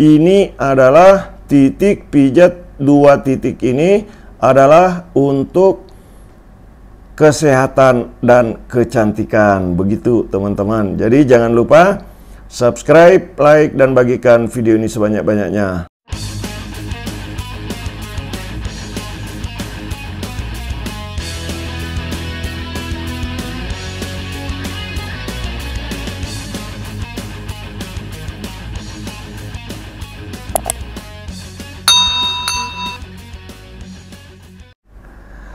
ini adalah titik pijat dua titik ini adalah untuk kesehatan dan kecantikan. Begitu teman-teman. Jadi jangan lupa subscribe, like, dan bagikan video ini sebanyak-banyaknya.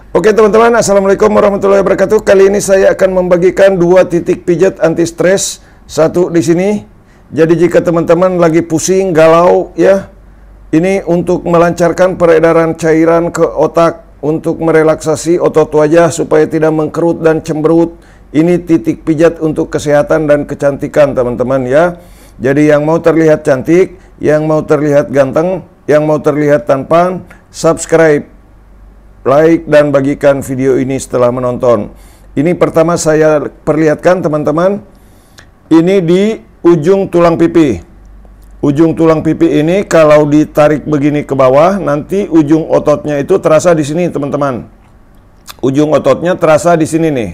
Oke teman-teman, Assalamualaikum warahmatullahi wabarakatuh. Kali ini saya akan membagikan dua titik pijat anti stres. Satu di sini. Jadi jika teman-teman lagi pusing, galau ya, ini untuk melancarkan peredaran cairan ke otak untuk merelaksasi otot wajah supaya tidak mengkerut dan cemberut. Ini titik pijat untuk kesehatan dan kecantikan teman-teman ya. Jadi yang mau terlihat cantik, yang mau terlihat ganteng, yang mau terlihat tampan, subscribe like, dan bagikan video ini setelah menonton. Ini pertama saya perlihatkan teman-teman, ini di ujung tulang pipi. Ujung tulang pipi ini kalau ditarik begini ke bawah, nanti ujung ototnya itu terasa di sini teman-teman. Ujung ototnya terasa di sini nih.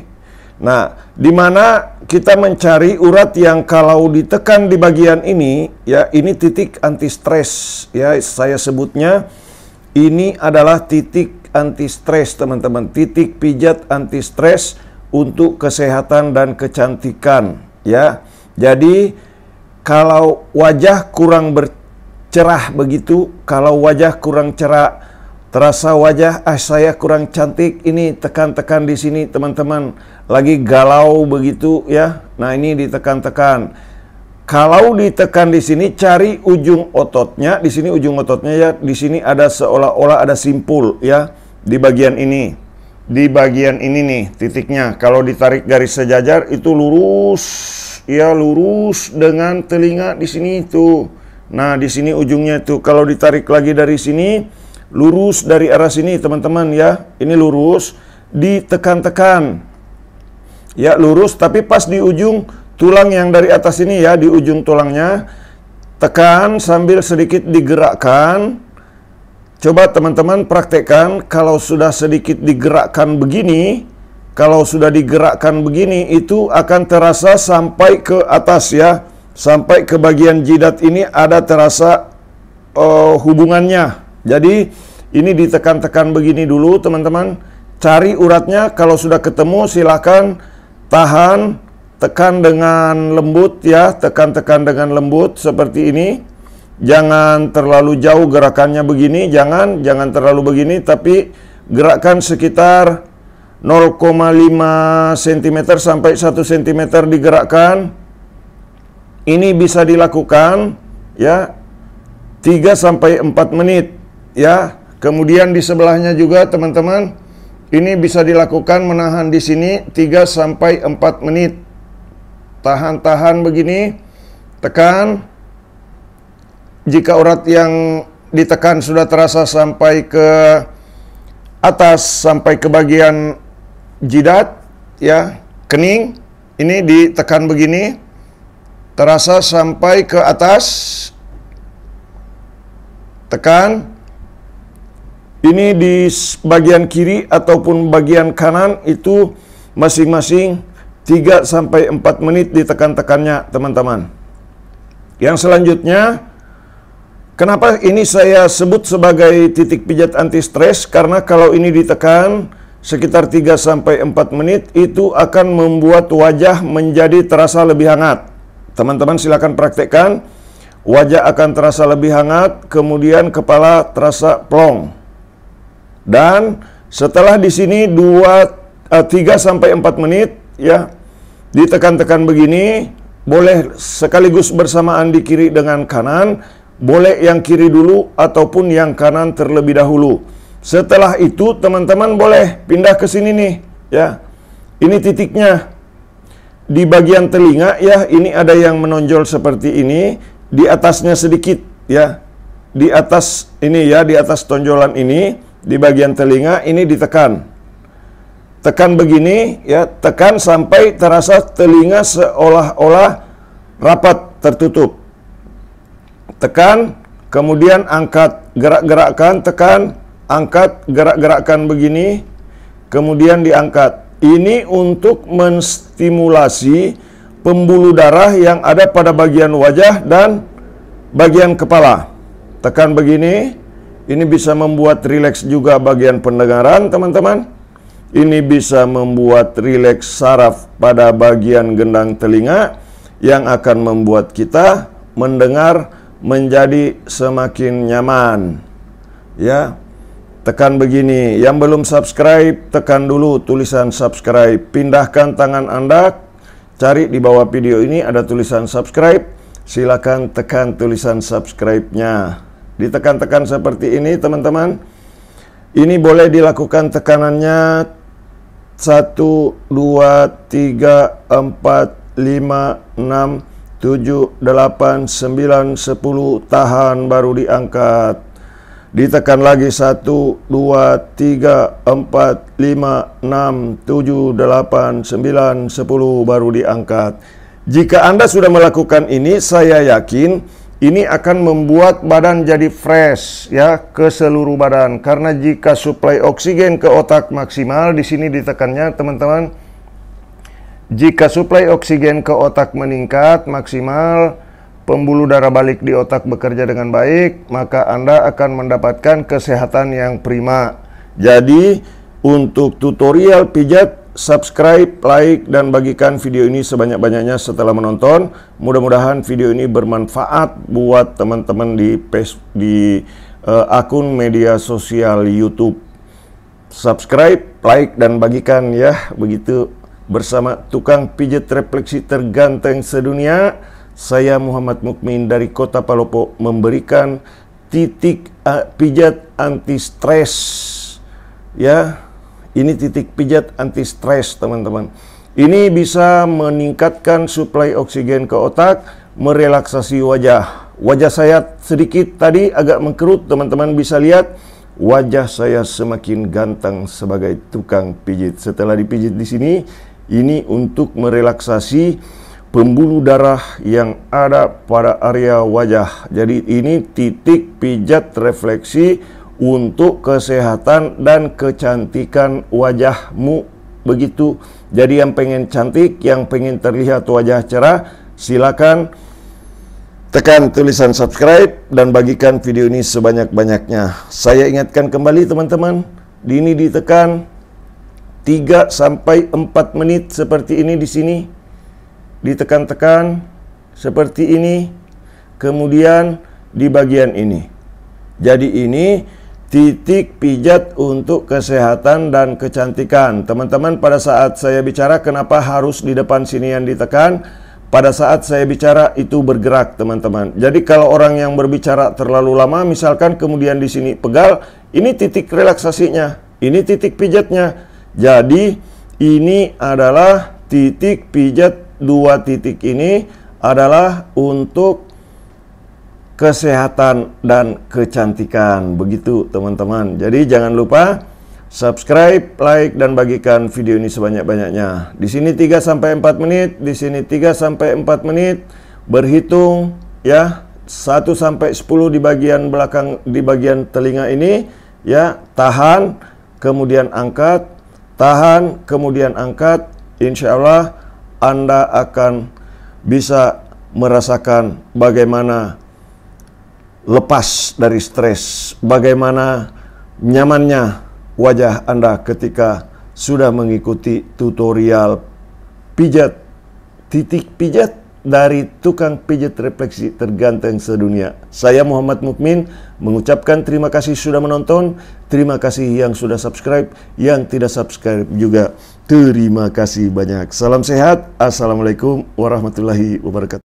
Nah, di mana kita mencari urat yang kalau ditekan di bagian ini, ya ini titik anti stres ya saya sebutnya ini adalah titik anti stres teman-teman. Titik pijat anti stres untuk kesehatan dan kecantikan ya. Jadi kalau wajah kurang bercerah begitu, kalau wajah kurang cerah, terasa wajah ah saya kurang cantik ini tekan-tekan di sini teman-teman lagi galau begitu ya. Nah, ini ditekan-tekan. Kalau ditekan di sini, cari ujung ototnya. Di sini ujung ototnya ya. Di sini ada seolah-olah ada simpul ya di bagian ini di bagian ini nih titiknya kalau ditarik garis sejajar itu lurus ya lurus dengan telinga di sini itu nah di sini ujungnya itu kalau ditarik lagi dari sini lurus dari arah sini teman-teman ya ini lurus ditekan-tekan ya lurus tapi pas di ujung tulang yang dari atas ini ya di ujung tulangnya tekan sambil sedikit digerakkan Coba teman-teman praktekkan kalau sudah sedikit digerakkan begini, kalau sudah digerakkan begini itu akan terasa sampai ke atas ya, sampai ke bagian jidat ini ada terasa uh, hubungannya. Jadi ini ditekan-tekan begini dulu teman-teman. Cari uratnya kalau sudah ketemu silahkan tahan tekan dengan lembut ya, tekan-tekan dengan lembut seperti ini jangan terlalu jauh gerakannya begini, jangan jangan terlalu begini tapi gerakan sekitar 0,5 cm sampai 1 cm digerakkan. Ini bisa dilakukan ya 3 sampai 4 menit ya. Kemudian di sebelahnya juga teman-teman ini bisa dilakukan menahan di sini 3 sampai 4 menit. Tahan-tahan begini, tekan jika urat yang ditekan sudah terasa sampai ke atas sampai ke bagian jidat ya kening ini ditekan begini terasa sampai ke atas tekan ini di bagian kiri ataupun bagian kanan itu masing-masing 3 sampai 4 menit ditekan-tekannya teman-teman yang selanjutnya Kenapa ini saya sebut sebagai titik pijat anti stres? Karena kalau ini ditekan sekitar 3 sampai 4 menit itu akan membuat wajah menjadi terasa lebih hangat. Teman-teman silakan praktekkan. Wajah akan terasa lebih hangat, kemudian kepala terasa plong. Dan setelah di sini 2 3 eh, sampai 4 menit ya ditekan-tekan begini boleh sekaligus bersamaan di kiri dengan kanan boleh yang kiri dulu ataupun yang kanan terlebih dahulu. Setelah itu teman-teman boleh pindah ke sini nih, ya. Ini titiknya. Di bagian telinga ya, ini ada yang menonjol seperti ini, di atasnya sedikit ya. Di atas ini ya, di atas tonjolan ini di bagian telinga ini ditekan. Tekan begini ya, tekan sampai terasa telinga seolah-olah rapat tertutup tekan, kemudian angkat, gerak-gerakkan, tekan, angkat, gerak-gerakkan begini, kemudian diangkat. Ini untuk menstimulasi pembuluh darah yang ada pada bagian wajah dan bagian kepala. Tekan begini, ini bisa membuat rileks juga bagian pendengaran, teman-teman. Ini bisa membuat rileks saraf pada bagian gendang telinga yang akan membuat kita mendengar menjadi semakin nyaman. Ya, tekan begini. Yang belum subscribe, tekan dulu tulisan subscribe. Pindahkan tangan Anda, cari di bawah video ini ada tulisan subscribe. Silakan tekan tulisan subscribe-nya. Ditekan-tekan seperti ini, teman-teman. Ini boleh dilakukan tekanannya 1, 2, 3, 4, 5, 6, 7, 8, 9, 10, tahan baru diangkat. Ditekan lagi 1, 2, 3, 4, 5, 6, 7, 8, 9, 10 baru diangkat. Jika Anda sudah melakukan ini, saya yakin ini akan membuat badan jadi fresh ya ke seluruh badan. Karena jika suplai oksigen ke otak maksimal di sini ditekannya teman-teman jika suplai oksigen ke otak meningkat maksimal, pembuluh darah balik di otak bekerja dengan baik, maka Anda akan mendapatkan kesehatan yang prima. Jadi, untuk tutorial pijat, subscribe, like, dan bagikan video ini sebanyak-banyaknya setelah menonton. Mudah-mudahan video ini bermanfaat buat teman-teman di, di uh, akun media sosial YouTube. Subscribe, like, dan bagikan ya, begitu bersama tukang pijat refleksi terganteng sedunia, saya Muhammad Mukmin dari Kota Palopo memberikan titik ah, pijat anti stres. Ya, ini titik pijat anti stres, teman-teman. Ini bisa meningkatkan suplai oksigen ke otak, merelaksasi wajah. Wajah saya sedikit tadi agak mengkerut, teman-teman bisa lihat wajah saya semakin ganteng sebagai tukang pijit. Setelah dipijit di sini, ini untuk merelaksasi pembuluh darah yang ada pada area wajah. Jadi ini titik pijat refleksi untuk kesehatan dan kecantikan wajahmu begitu. Jadi yang pengen cantik, yang pengen terlihat wajah cerah, silakan tekan tulisan subscribe dan bagikan video ini sebanyak-banyaknya. Saya ingatkan kembali teman-teman, di ini ditekan 3 sampai 4 menit seperti ini di sini ditekan-tekan seperti ini kemudian di bagian ini jadi ini titik pijat untuk kesehatan dan kecantikan teman-teman pada saat saya bicara kenapa harus di depan sini yang ditekan pada saat saya bicara itu bergerak teman-teman jadi kalau orang yang berbicara terlalu lama misalkan kemudian di sini pegal ini titik relaksasinya ini titik pijatnya jadi ini adalah titik pijat dua titik ini adalah untuk kesehatan dan kecantikan. Begitu teman-teman. Jadi jangan lupa subscribe, like dan bagikan video ini sebanyak-banyaknya. Di sini 3 sampai 4 menit, di sini 3 sampai 4 menit berhitung ya 1 sampai 10 di bagian belakang di bagian telinga ini ya tahan kemudian angkat tahan, kemudian angkat, insya Allah Anda akan bisa merasakan bagaimana lepas dari stres, bagaimana nyamannya wajah Anda ketika sudah mengikuti tutorial pijat titik pijat dari tukang pijat refleksi terganteng sedunia. Saya Muhammad Mukmin mengucapkan terima kasih sudah menonton, terima kasih yang sudah subscribe, yang tidak subscribe juga terima kasih banyak. Salam sehat, assalamualaikum warahmatullahi wabarakatuh.